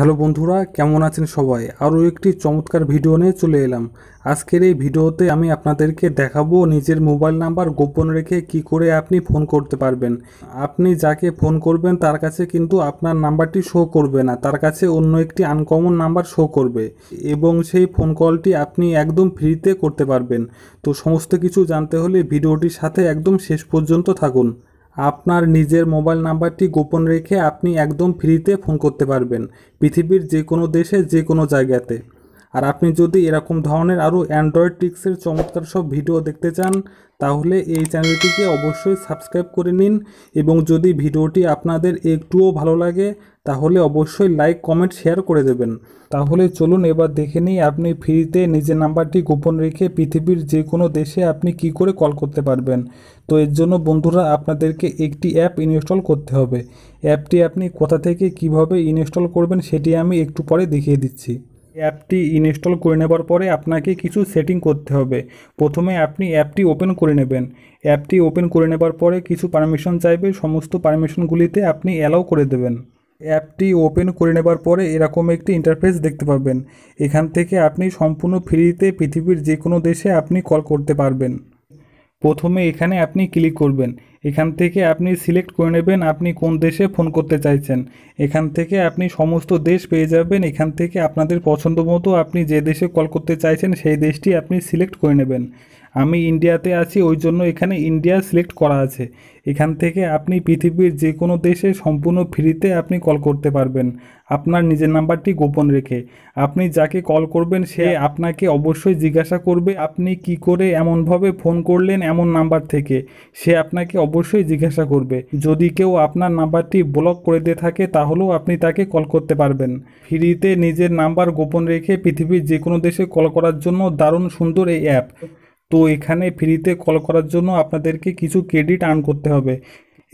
hello বন্ধুরা কেমন আছেন সবাই আরও একটি চমৎকার ভিডিও নিয়ে চলে এলাম আজকের এই ভিডিওতে আমি আপনাদেরকে দেখাবো নিজের মোবাইল নাম্বার গোপন রেখে কি করে আপনি ফোন করতে পারবেন আপনি যাকে ফোন করবেন তার কাছে কিন্তু আপনার নাম্বারটি শো করবে না তার কাছে অন্য একটি আনকমন নাম্বার শো করবে এবং সেই ফোন কলটি আপনি একদম ফ্রিতে করতে পারবেন তো সমস্ত কিছু জানতে হলে ভিডিওটির সাথে একদম শেষ পর্যন্ত থাকুন আপনার নিজের মোবাইল নাম্বারটি গোপন রেখে আপনি একদম ফ্রিতে ফোন করতে পারবেন পৃথিবীর যে কোনো দেশে যে কোনো জায়গাতে আর আপনি যদি এরকম ধরনের আরও অ্যান্ড্রয়েড টিক্সের চমৎকার সব ভিডিও দেখতে চান তাহলে এই চ্যানেলটিকে অবশ্যই সাবস্ক্রাইব করে নিন এবং যদি ভিডিওটি আপনাদের একটুও ভালো লাগে তাহলে অবশ্যই লাইক কমেন্ট শেয়ার করে দেবেন তাহলে চলুন এবার দেখে নিই আপনি ফ্রিতে নিজের নাম্বারটি গোপন রেখে পৃথিবীর যে কোনো দেশে আপনি কি করে কল করতে পারবেন তো এর জন্য বন্ধুরা আপনাদেরকে একটি অ্যাপ ইনস্টল করতে হবে অ্যাপটি আপনি কোথা থেকে কিভাবে ইনস্টল করবেন সেটি আমি একটু পরে দেখিয়ে দিচ্ছি অ্যাপটি ইনস্টল করে নেবার পরে আপনাকে কিছু সেটিং করতে হবে প্রথমে আপনি অ্যাপটি ওপেন করে নেবেন অ্যাপটি ওপেন করে নেবার পরে কিছু পারমিশন চাইবে সমস্ত পারমিশনগুলিতে আপনি অ্যালাউ করে দেবেন অ্যাপটি ওপেন করে নেবার পরে এরকম একটি ইন্টারফেস দেখতে পাবেন এখান থেকে আপনি সম্পূর্ণ ফ্রিতে পৃথিবীর যে কোনো দেশে আপনি কল করতে পারবেন প্রথমে এখানে আপনি ক্লিক করবেন এখান থেকে আপনি সিলেক্ট করে নেবেন আপনি কোন দেশে ফোন করতে চাইছেন এখান থেকে আপনি সমস্ত দেশ পেয়ে যাবেন এখান থেকে আপনাদের পছন্দ মতো আপনি যে দেশে কল করতে চাইছেন সেই দেশটি আপনি সিলেক্ট করে নেবেন আমি ইন্ডিয়াতে আছি ওই জন্য এখানে ইন্ডিয়া সিলেক্ট করা আছে এখান থেকে আপনি পৃথিবীর যে কোনো দেশে সম্পূর্ণ ফ্রিতে আপনি কল করতে পারবেন আপনার নিজের নাম্বারটি গোপন রেখে আপনি যাকে কল করবেন সে আপনাকে অবশ্যই জিজ্ঞাসা করবে আপনি কি করে এমনভাবে ফোন করলেন এমন নাম্বার থেকে সে আপনাকে অবশ্যই জিজ্ঞাসা করবে যদি কেউ আপনার নাম্বারটি ব্লক করে দিয়ে থাকে তাহলেও আপনি তাকে কল করতে পারবেন ফ্রিতে নিজের নাম্বার গোপন রেখে পৃথিবীর যে কোনো দেশে কল করার জন্য দারুণ সুন্দর এই অ্যাপ তো এখানে ফ্রিতে কল করার জন্য আপনাদেরকে কিছু ক্রেডিট আর্ন করতে হবে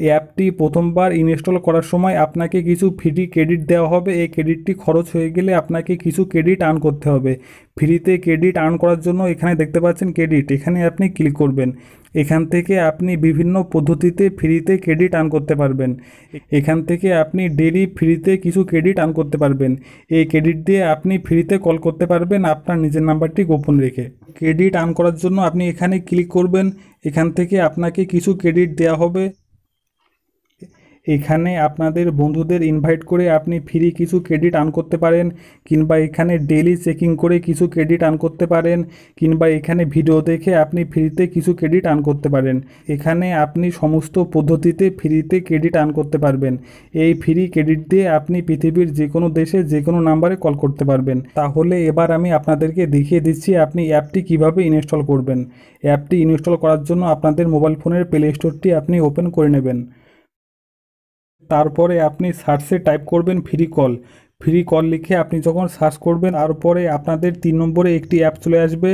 এই অ্যাপটি প্রথমবার ইনস্টল করার সময় আপনাকে কিছু ফ্রি ক্রেডিট দেওয়া হবে এই ক্রেডিটটি খরচ হয়ে গেলে আপনাকে কিছু ক্রেডিট আর্ন করতে হবে ফ্রিতে ক্রেডিট আর্ন করার জন্য এখানে দেখতে পাচ্ছেন ক্রেডিট এখানে আপনি ক্লিক করবেন এখান থেকে আপনি বিভিন্ন পদ্ধতিতে ফ্রিতে ক্রেডিট আর্ন করতে পারবেন এখান থেকে আপনি ডেলি ফ্রিতে কিছু ক্রেডিট আর্ন করতে পারবেন এই ক্রেডিট দিয়ে আপনি ফ্রিতে কল করতে পারবেন আপনার নিজের নাম্বারটি গোপন রেখে ক্রেডিট আর্ন করার জন্য আপনি এখানে ক্লিক করবেন এখান থেকে আপনাকে কিছু ক্রেডিট দেওয়া হবে এখানে আপনাদের বন্ধুদের ইনভাইট করে আপনি ফ্রি কিছু ক্রেডিট আর্ন করতে পারেন কিংবা এখানে ডেলি চেকিং করে কিছু ক্রেডিট আর্ন করতে পারেন কিংবা এখানে ভিডিও দেখে আপনি ফ্রিতে কিছু ক্রেডিট আর্ন করতে পারেন এখানে আপনি সমস্ত পদ্ধতিতে ফ্রিতে ক্রেডিট আর্ন করতে পারবেন এই ফ্রি ক্রেডিট দিয়ে আপনি পৃথিবীর যে কোনো দেশে যে কোনো নাম্বারে কল করতে পারবেন তাহলে এবার আমি আপনাদেরকে দেখিয়ে দিচ্ছি আপনি অ্যাপটি কিভাবে ইনস্টল করবেন অ্যাপটি ইনস্টল করার জন্য আপনাদের মোবাইল ফোনের প্লে স্টোরটি আপনি ওপেন করে নেবেন তারপরে আপনি সার্চে টাইপ করবেন ফ্রি কল ফ্রি কল লিখে আপনি যখন সার্চ করবেন তারপরে আপনাদের তিন নম্বরে একটি অ্যাপ চলে আসবে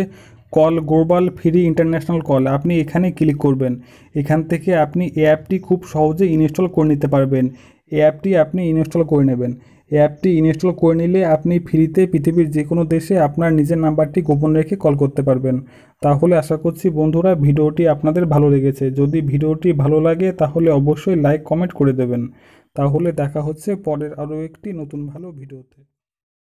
call global free international call আপনি এখানে ক্লিক করবেন এখান থেকে আপনি এ অ্যাপটি খুব সহজে ইনস্টল করে নিতে পারবেন এ অ্যাপটি আপনি ইনস্টল করে নেবেন এই অ্যাপটি ইনস্টল করে নিলে আপনি ফ্রিতে পৃথিবীর যে কোনো দেশে আপনার নিজের নাম্বারটি গোপন রেখে কল করতে পারবেন তাহলে আশা করছি বন্ধুরা ভিডিওটি আপনাদের ভালো লেগেছে যদি ভিডিওটি ভালো লাগে তাহলে অবশ্যই লাইক কমেন্ট করে দেবেন তাহলে দেখা হচ্ছে পরের আরও একটি নতুন ভালো ভিডিওতে